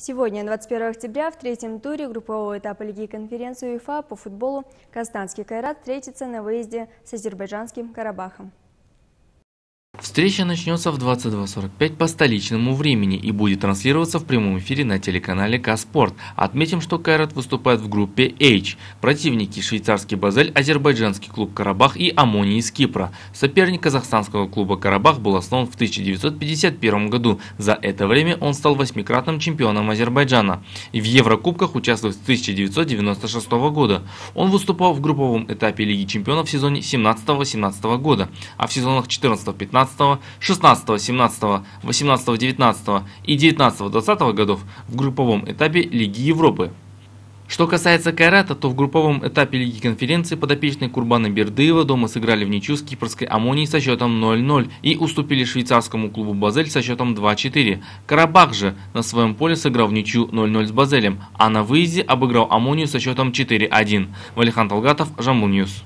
Сегодня, 21 октября, в третьем туре группового этапа Лиги конференции УЕФА по футболу Казанский Кайрат встретится на выезде с азербайджанским Карабахом. Встреча начнется в 22.45 по столичному времени и будет транслироваться в прямом эфире на телеканале Каспорт. Отметим, что Кайрат выступает в группе H. Противники – швейцарский Базель, азербайджанский клуб Карабах и Амони из Кипра. Соперник казахстанского клуба Карабах был основан в 1951 году. За это время он стал восьмикратным чемпионом Азербайджана. В Еврокубках участвует с 1996 года. Он выступал в групповом этапе Лиги чемпионов в сезоне 17-18 года, а в сезонах 14-15 20, 16, 17, 18, 19 и 19-20 годов в групповом этапе Лиги Европы. Что касается Кайрата, то в групповом этапе Лиги конференции подопечные Курбана Бердыева дома сыграли в ничью с кипрской Амонией со счетом 0-0 и уступили швейцарскому клубу Базель со счетом 2-4. Карабах же на своем поле сыграл в ничью 0-0 с Базелем, а на выезде обыграл Амонию со счетом 4-1. Валихан Талгатов, Жамбул Ньюс.